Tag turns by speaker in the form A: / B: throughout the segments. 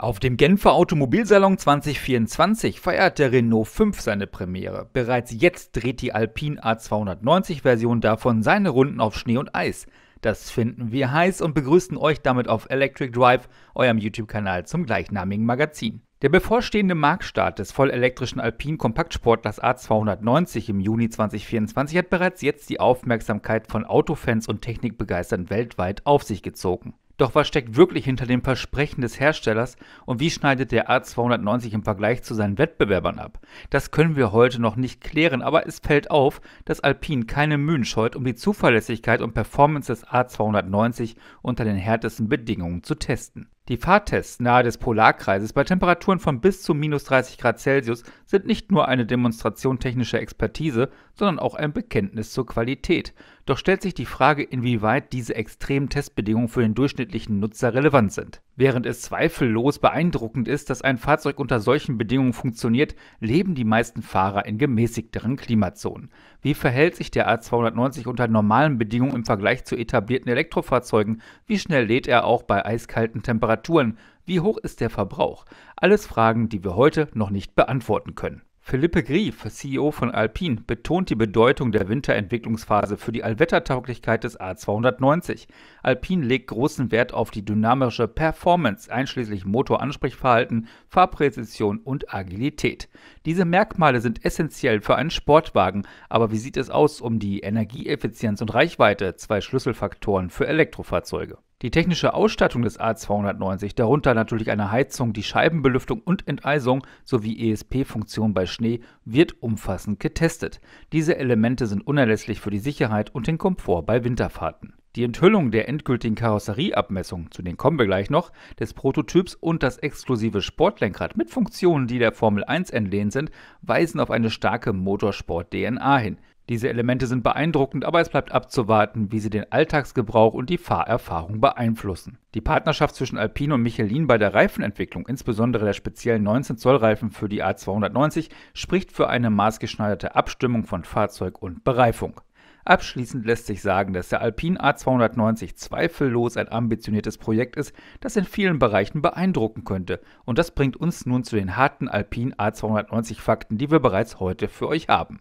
A: Auf dem Genfer Automobilsalon 2024 feiert der Renault 5 seine Premiere. Bereits jetzt dreht die Alpine A290-Version davon seine Runden auf Schnee und Eis. Das finden wir heiß und begrüßen euch damit auf Electric Drive, eurem YouTube-Kanal zum gleichnamigen Magazin. Der bevorstehende Marktstart des vollelektrischen Alpine Kompaktsportlers A290 im Juni 2024 hat bereits jetzt die Aufmerksamkeit von Autofans und Technikbegeistern weltweit auf sich gezogen. Doch was steckt wirklich hinter dem Versprechen des Herstellers und wie schneidet der A290 im Vergleich zu seinen Wettbewerbern ab? Das können wir heute noch nicht klären, aber es fällt auf, dass Alpine keine Mühen scheut, um die Zuverlässigkeit und Performance des A290 unter den härtesten Bedingungen zu testen. Die Fahrtests nahe des Polarkreises bei Temperaturen von bis zu minus 30 Grad Celsius sind nicht nur eine Demonstration technischer Expertise, sondern auch ein Bekenntnis zur Qualität. Doch stellt sich die Frage, inwieweit diese extremen Testbedingungen für den durchschnittlichen Nutzer relevant sind. Während es zweifellos beeindruckend ist, dass ein Fahrzeug unter solchen Bedingungen funktioniert, leben die meisten Fahrer in gemäßigteren Klimazonen. Wie verhält sich der A290 unter normalen Bedingungen im Vergleich zu etablierten Elektrofahrzeugen? Wie schnell lädt er auch bei eiskalten Temperaturen? Wie hoch ist der Verbrauch? Alles Fragen, die wir heute noch nicht beantworten können. Philippe Grief, CEO von Alpine, betont die Bedeutung der Winterentwicklungsphase für die Allwettertauglichkeit des A290. Alpine legt großen Wert auf die dynamische Performance, einschließlich Motoransprechverhalten, Fahrpräzision und Agilität. Diese Merkmale sind essentiell für einen Sportwagen, aber wie sieht es aus um die Energieeffizienz und Reichweite, zwei Schlüsselfaktoren für Elektrofahrzeuge? Die technische Ausstattung des A290, darunter natürlich eine Heizung, die Scheibenbelüftung und Enteisung sowie ESP-Funktion bei Schnee, wird umfassend getestet. Diese Elemente sind unerlässlich für die Sicherheit und den Komfort bei Winterfahrten. Die Enthüllung der endgültigen Karosserieabmessung, zu denen kommen wir gleich noch, des Prototyps und das exklusive Sportlenkrad mit Funktionen, die der Formel 1 entlehnt sind, weisen auf eine starke Motorsport-DNA hin. Diese Elemente sind beeindruckend, aber es bleibt abzuwarten, wie sie den Alltagsgebrauch und die Fahrerfahrung beeinflussen. Die Partnerschaft zwischen Alpine und Michelin bei der Reifenentwicklung, insbesondere der speziellen 19-Zoll-Reifen für die A290, spricht für eine maßgeschneiderte Abstimmung von Fahrzeug und Bereifung. Abschließend lässt sich sagen, dass der Alpine A290 zweifellos ein ambitioniertes Projekt ist, das in vielen Bereichen beeindrucken könnte. Und das bringt uns nun zu den harten Alpine A290 Fakten, die wir bereits heute für euch haben.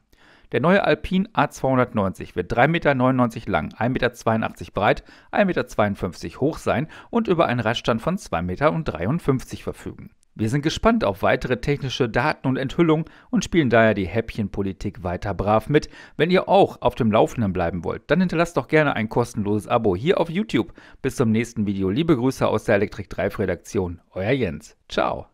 A: Der neue Alpine A290 wird 3,99 Meter lang, 1,82 Meter breit, 1,52 Meter hoch sein und über einen Radstand von 2,53 Meter verfügen. Wir sind gespannt auf weitere technische Daten und Enthüllungen und spielen daher die Häppchenpolitik weiter brav mit. Wenn ihr auch auf dem Laufenden bleiben wollt, dann hinterlasst doch gerne ein kostenloses Abo hier auf YouTube. Bis zum nächsten Video. Liebe Grüße aus der Elektrik 3 Redaktion. Euer Jens. Ciao.